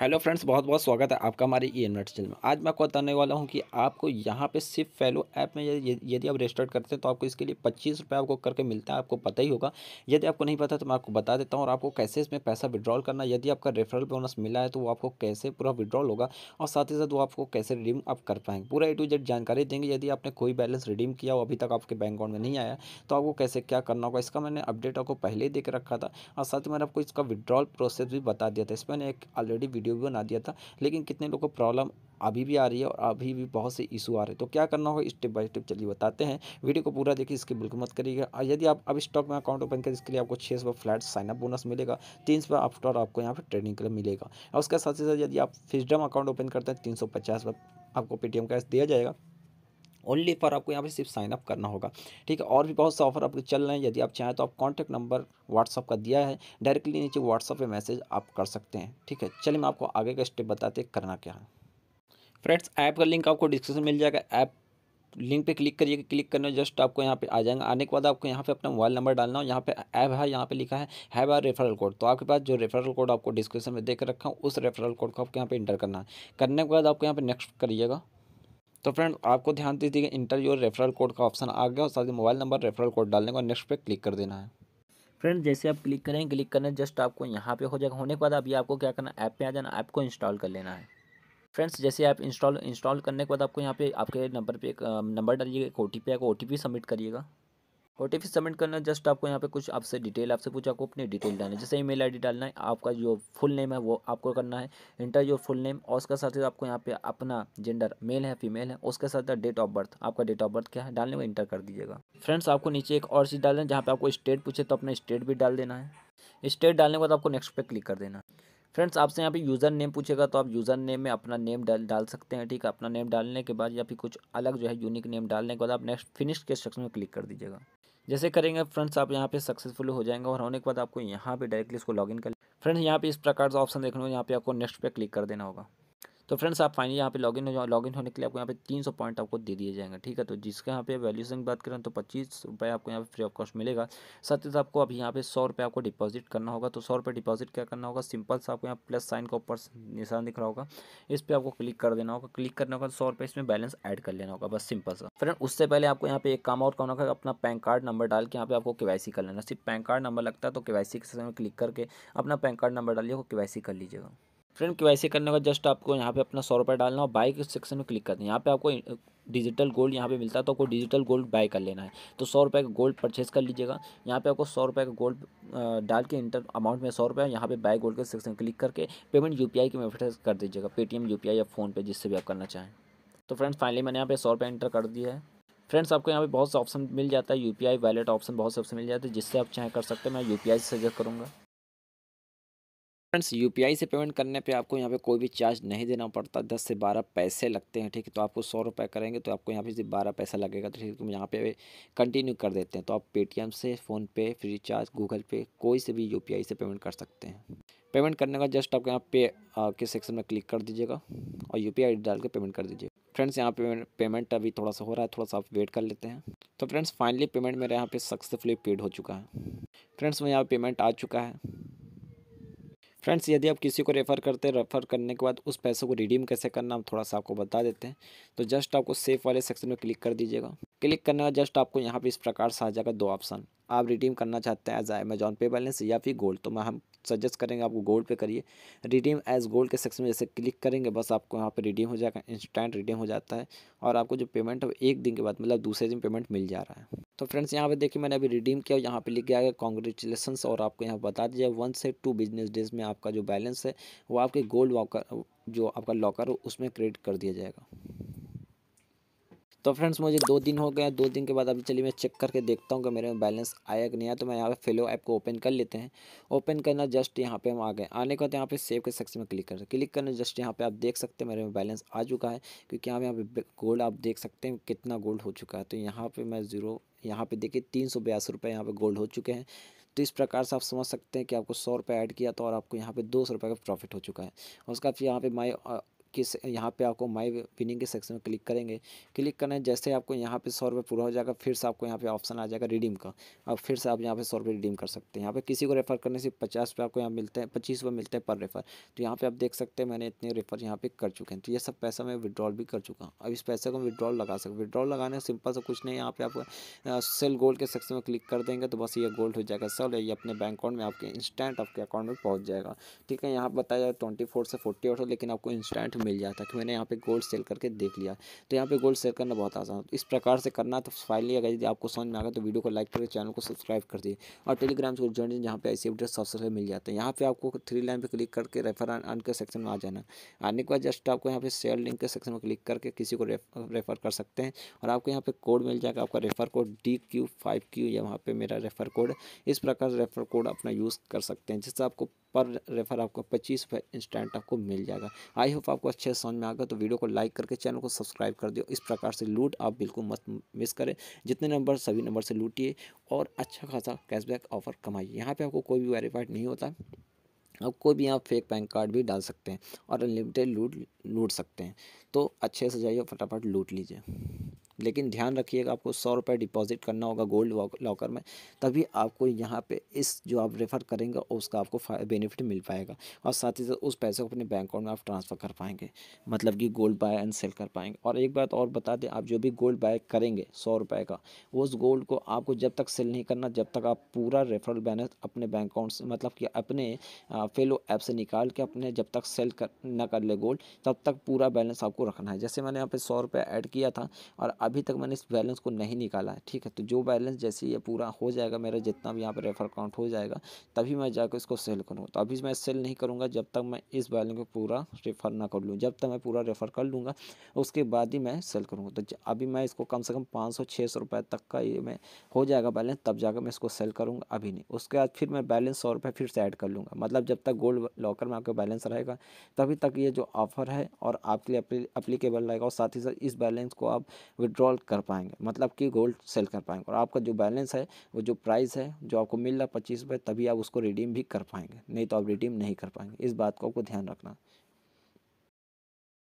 hello friends बहुत बहुत स्वागत है आपका हमारे ई एनवर्ट चैनल में आज मैं आपको बताने वाला हूं कि आपको यहां पे सिर्फ फेलो ऐप में यदि आप रजिस्टर करते हैं तो आपको इसके लिए पच्चीस रुपये आपको करके मिलता है आपको पता ही होगा यदि आपको नहीं पता तो मैं आपको बता देता हूं और आपको कैसे इसमें पैसा विड्रॉल करना यदि आपका रेफरल बोनस मिला है तो वो आपको कैसे पूरा विड्रॉल होगा और साथ ही साथ वो आपको कैसे रिडीम आप कर पाएंगे पूरा ए टू जेड जानकारी देंगे यदि आपने कोई बैलेंस रिडीम किया हो अभी तक आपके बैंक अकाउंट में नहीं आया तो आपको कैसे क्या करना होगा इसका मैंने अपडेट आपको पहले ही देख रखा था और साथ ही मैंने आपको इसका विड्रॉल प्रोसेस भी बता दिया था इस मैंने एक ऑलरेडी वीडियो वीडियो भी बना दिया था लेकिन कितने लोगों को प्रॉब्लम अभी भी आ रही है और अभी भी बहुत से इशू आ रहे हैं तो क्या करना होगा स्टेप बाय स्टेप चलिए बताते हैं वीडियो को पूरा देखिए इसके बिल्कुल मत करिएगा और यदि आप अब स्टॉक में अकाउंट ओपन करें इसके लिए आपको छः सौ फ्लैट साइनअप बोनस मिलेगा तीन सौ आफ्टर आपको यहाँ पर ट्रेडिंग के लिए मिलेगा और उसके साथ ही साथ यदि आप फिजडम अकाउंट ओपन करते हैं तीन सौ पचास आपको पेटीएम कैश दिया जाएगा ओनली फॉर आपको यहाँ पर सिर्फ साइनअप करना होगा ठीक है और भी बहुत से ऑफर आपके चल रहे हैं यदि आप चाहें तो आप कॉन्टैक्ट नंबर व्हाट्सअप का दिया है डायरेक्टली नीचे व्हाट्सअप पर मैसेज आप कर सकते हैं ठीक है चलिए मैं आपको आगे का स्टेप बताते करना क्या है फ्रेंड्स ऐप का लिंक आपको डिस्क्रिप्शन मिल जाएगा ऐप लिंक पे क्लिक करिए क्लिक करने जस्ट आपको यहाँ पे आ जाएंगे आने के बाद आपको यहाँ पे अपना मोबाइल नंबर डालना हो यहाँ पे ऐप है यहाँ पे लिखा है हैव आर रेफरल कोड तो आपके पास जो रेफरल कोड आपको डिस्क्रिप्शन में देकर रखा हूँ उस रेफरल कोड को आपको यहाँ पे इंटर करना है करने के बाद आपको यहाँ पे नेक्स्ट करिएगा तो फ्रेंड आपको ध्यान दीजिए इंटरव्यू और रेफरल कोड का ऑप्शन आ गया और साथ ही मोबाइल नंबर रेफरल कोड डालने का नेक्स्ट पे क्लिक कर देना है फ्रेंड जैसे आप क्लिक करें क्लिक करने जस्ट आपको यहाँ पे हो जाएगा होने के बाद अभी आपको क्या करना ऐप पे आ जाना ऐप को इंस्टॉल कर लेना है फ्रेंड्स जैसे आप इंस्टॉल इंस्टॉल करने के बाद आपको यहाँ पे आपके नंबर पे नंबर डालिएगा एक ओ टी पी आएगा ओ टी पी सबमिट करिएगा ओ टी सबमिट करना जस्ट आपको यहाँ पे कुछ आपसे डिटेल आपसे पूछा आपको अपनी डिटेल डालना है जैसे ईमेल आईडी डालना है आपका जो फुल नेम है वो आपको करना है इंटर योर फुल नेम और उसके साथ ही आपको यहाँ पे अपना जेंडर मेल है फीमेल है उसके साथ डेट ऑफ बर्थ आपका डेट ऑफ बर्थ क्या है डालने में इंटर कर दीजिएगा फ्रेंड्स आपको नीचे एक और चीज़ डालना है जहाँ पर आपको स्टेट पूछे तो अपना स्टेट भी डाल देना है स्टेट डालने के बाद आपको नेक्स्ट पे क्लिक कर देना है फ्रेंड्स आपसे यहाँ पे यूज़र नेम पूछेगा तो आप यूज़र नेम में अपना नेम डाल डाल सकते हैं ठीक है अपना नेम डालने के बाद या फिर कुछ अलग जो है यूनिक नेम डालने के बाद आप नेक्स्ट फिनिश के सेक्शन में क्लिक कर दीजिएगा जैसे करेंगे फ्रेंड्स आप यहाँ पे सक्सेसफुल हो जाएंगे और होने के बाद आपको यहाँ पे डायरेक्टली इसको लॉगिन कर फ्रेंड्स यहाँ पे इस प्रकार से ऑप्शन देखने को यहाँ पे आपको नेक्स्ट पे क्लिक कर देना होगा तो फ्रेंड्स आप फाइनली यहाँ पे लॉगिन हो जाओ लॉगिन होने के लिए आपको यहाँ पे तीन सौ पॉइंट आपको दे दिए जाएंगे ठीक है तो जिसके यहाँ पे वैल्यूशन की बात करें तो पच्चीस रुपये आपको यहाँ पे फ्री ऑफ कॉस्ट मिलेगा साथ ही साथ आपको अभी यहाँ पे सौ रुपये आपको डिपॉजिट करना होगा तो सौ रुपये डिपॉजिट क्या करना होगा सिंपल से आपको यहाँ प्लस साइन का ऊपर निशान दिख रहा होगा इस पर आपको क्लिक कर देना होगा क्लिक करना होगा सौ रुपये इसमें बैलेंस एड कर लेना होगा बस सिंपल सा फ्रेंड उससे पहले आपको यहाँ पे एक काम और करना होगा अपना पैन कार्ड नंबर डाल के यहाँ पे आपको के कर लेना सिर्फ पैन कार्ड नंबर लगता है तो के के क्लिक करके अपना पैन कार्ड नंबर डालिए के कर लीजिएगा फ्रेंड के करने का जस्ट आपको यहाँ पे अपना सौ रुपये डालना और बाइक सेक्शन में क्लिक करना है यहाँ पे आपको डिजिटल uh, गोल्ड यहाँ पे मिलता है तो आपको डिजिटल गोल्ड बाय कर लेना है तो सौ रुपये का गोल्ड परचेज़ कर लीजिएगा यहाँ पे आपको सौ रुपये का गोल्ड uh, डाल के इंटर अमाउंट में सौ रुपये यहाँ पे बाय गोल्ड के सेक्शन क्लिक करके पेमेंट यू पी की मेथड कर दीजिएगा पेटीएम यू या फ़ोनपे जिससे भी आप करना चाहें तो फ्रेंड्स फाइनली मैंने यहाँ पे सौ रुपये इंटर कर दिया है फ्रेंड्स आपको यहाँ पे बहुत से ऑप्शन मिल जाता है यू आई वैलेट ऑप्शन बहुत से ऑप्शन मिल जाते हैं जिससे आप चाहे कर सकते हैं मैं पी आई सजेस्ट करूँगा फ्रेंड्स यू से पेमेंट करने पे आपको यहाँ पे कोई भी चार्ज नहीं देना पड़ता दस से बारह पैसे लगते हैं ठीक है तो आपको सौ रुपये करेंगे तो आपको यहाँ पे सिर्फ बारह पैसा लगेगा तो ठीक है यहाँ पे कंटिन्यू कर देते हैं तो आप पेटीएम से फ़ोनपे फ्री चार्ज गूगल पे कोई से भी यू से पेमेंट कर सकते हैं पेमेंट करने का जस्ट आपको यहाँ पे के सेक्शन में क्लिक कर दीजिएगा और यू पी डाल के पेमेंट कर दीजिए फ्रेंड्स यहाँ पे पेमेंट अभी थोड़ा सा हो रहा है थोड़ा सा आप वेट कर लेते हैं तो फ्रेंड्स फाइनली पेमेंट मेरे यहाँ पे सक्सेसफुली पेड हो चुका है फ्रेंड्स मैं यहाँ पेमेंट आ चुका है फ्रेंड्स यदि आप किसी को रेफ़र करते हैं रेफ़र करने के बाद उस पैसे को रिडीम कैसे करना हम थोड़ा सा आपको बता देते हैं तो जस्ट आपको सेफ वाले सेक्शन में क्लिक कर दीजिएगा क्लिक करने का जस्ट आपको यहाँ पे इस प्रकार से आ जाएगा दो ऑप्शन आप रिडीम करना चाहते हैं एज अमेजॉन पे बैलेंस या फिर गोल्ड तो मैं हम सजेस्ट करेंगे आपको गोल्ड पे करिए रिडीम एज गोल्ड के सेक्शन में जैसे क्लिक करेंगे बस आपको यहाँ पे रिडीम हो जाएगा इंस्टेंट रिडीम हो जाता है और आपको जो पेमेंट है एक दिन के बाद मतलब दूसरे दिन पेमेंट मिल जा रहा है तो फ्रेंड्स यहाँ पे देखिए मैंने अभी रिडीम किया यहाँ पे लिख गया है कॉन्ग्रेचुलेसन और आपको यहाँ बता दिया वन से टू बिजनेस डेज में आपका जो बैलेंस है वो आपके गोल्ड वॉकर जो आपका लॉकर हो उसमें क्रेडिट कर दिया जाएगा तो फ्रेंड्स मुझे दो दिन हो गया दो दिन के बाद अभी चलिए मैं चेक करके देखता हूँ कि मेरे में बैलेंस आया कि नहीं आया तो मैं यहाँ पे फेलो ऐप को ओपन कर लेते हैं ओपन करना जस्ट यहाँ पे हम आ गए आने के बाद यहाँ पे सेव के सेक्शन में क्लिक कर क्लिक करना जस्ट यहाँ पे आप देख सकते हैं मेरे में बैलेंस आ चुका है क्योंकि यहाँ पे यहाँ पे गोल्ड आप देख सकते हैं कितना गोल्ड हो चुका है तो यहाँ पर मैं ज़ीरो यहाँ पे देखिए तीन सौ बयासी रुपये यहाँ पर गोल्ड हो चुके हैं तो इस प्रकार से आप समझ सकते हैं कि आपको सौ रुपये ऐड किया तो और आपको यहाँ पे दो सौ रुपये का प्रॉफिट हो चुका है और उसका फिर यहाँ पे माई किस यहाँ पे आपको माय विनिंग के सेक्शन में क्लिक करेंगे क्लिक करने जैसे आपको यहाँ पे सौ रुपये पूरा हो जाएगा फिर से आपको यहाँ पे ऑप्शन आ जाएगा रिडीम का अब फिर से आप यहाँ पे सौ रुपये रिडीम कर सकते हैं यहाँ पे किसी को रेफ़र करने से पचास रुपये आपको यहाँ मिलते हैं पच्चीस रुपये मिलते हैं पर रेफ़र तो यहाँ पर आप देख सकते हैं मैंने इतने रेफ़र यहाँ पे कर चुके हैं तो ये सब पैसा मैं विड्रॉल भी कर चुका हूँ अब इस पैसे को विड्रॉल लगा सकते विद्रॉल लगाने सिंपल से कुछ नहीं यहाँ पर आप सेल गोल्ड के सेक्शन में क्लिक कर देंगे तो बस ये गोल्ड हो जाएगा सर ये अपने बैंक अकाउंट में आपके इंस्टेंट आपके अकाउंट में पहुँच जाएगा ठीक है यहाँ बताया ट्वेंटी फोर से फोर्टी आवर्स लेकिन आपको इंस्टेंट तो मिल जाता कि मैंने यहाँ पे गोल्ड सेल करके देख लिया तो यहाँ पे गोल्ड सेल करना बहुत आसान इस प्रकार से करना तो फाइनली अगर यदि आपको समझ में आ गया तो वीडियो को लाइक करके चैनल को सब्सक्राइब कर दिए और टेलीग्राम से ज्वाइन जहाँ पे ऐसे अपडेट सबसे पहले मिल जाते हैं यहाँ पे आपको थ्री लाइन पर क्लिक करके रेफर आन के सेक्शन में आ जाना आने के बाद जस्ट आपको यहाँ पे शेयर लिंक के सेक्शन में क्लिक करके किसी को रेफर कर सकते हैं और आपको यहाँ पे कोड मिल जाएगा आपका refer code D Q five Q वहाँ पे मेरा रेफर कोड इस प्रकार रेफर कोड अपना यूज़ कर सकते हैं जिससे आपको पर रेफर आपको पच्चीस इंस्टेंट आपको मिल जाएगा आई होप आपको अच्छे से समझ में आ गया तो वीडियो को लाइक करके चैनल को सब्सक्राइब कर दियो इस प्रकार से लूट आप बिल्कुल मत मिस करें जितने नंबर सभी नंबर से लूटिए और अच्छा खासा कैशबैक ऑफर कमाइए यहाँ पर आपको कोई भी वेरीफाइड नहीं होता अब कोई भी आप फेक पैन कार्ड भी डाल सकते हैं और अनलिमिटेड लूट लूट सकते हैं तो अच्छे से जाइए फटाफट लूट लीजिए लेकिन ध्यान रखिएगा आपको सौ रुपये डिपॉजिट करना होगा गोल्ड लॉकर में तभी आपको यहाँ पे इस जो आप रेफ़र करेंगे उसका आपको बेनिफिट मिल पाएगा और साथ ही साथ उस पैसे को अपने बैंक अकाउंट में आप ट्रांसफ़र कर पाएंगे मतलब कि गोल्ड बाय एंड सेल कर पाएंगे और एक बात और बता दें आप जो भी गोल्ड बाय करेंगे सौ रुपये का उस गोल्ड को आपको जब तक सेल नहीं करना जब तक आप पूरा रेफरल बैलेंस अपने बैंक अकाउंट से मतलब कि अपने फेलो ऐप से निकाल के अपने जब तक सेल कर ना कर ले गोल्ड तब तक पूरा बैलेंस आपको रखना है जैसे मैंने यहाँ पर सौ रुपये ऐड किया था और अभी तक मैंने इस बैलेंस को नहीं निकाला है ठीक है तो जो बैलेंस जैसे ये पूरा हो जाएगा मेरा जितना भी यहाँ पर रेफर अकाउंट हो जाएगा तभी मैं जाकर इसको सेल करूँगा तो अभी मैं सेल नहीं करूँगा जब तक मैं इस बैलेंस को पूरा रेफर ना कर लूँ जब तक मैं पूरा रेफर कर लूँगा उसके बाद ही मैं सेल करूँगा तो अभी मैं इसको कम से कम पाँच सौ छः सौ रुपये तक का ये मैं हो जाएगा बैलेंस तब जाकर मैं इसको सेल करूँगा अभी नहीं उसके बाद फिर मैं बैलेंस सौ रुपये फिर से ऐड कर लूँगा मतलब जब तक गोल्ड लॉकर में आपका बैलेंस रहेगा तभी तक ये जो ऑफर है और आपके लिए अप्लीकेबल रहेगा और साथ ही साथ इस बैलेंस को आप विड्रॉ विड्रॉल कर पाएंगे मतलब कि गोल्ड सेल कर पाएंगे और आपका जो बैलेंस है वो जो प्राइस है जो आपको मिल रहा है पच्चीस रुपये तभी आप उसको रिडीम भी कर पाएंगे नहीं तो आप रिडीम नहीं कर पाएंगे इस बात को आपको ध्यान रखना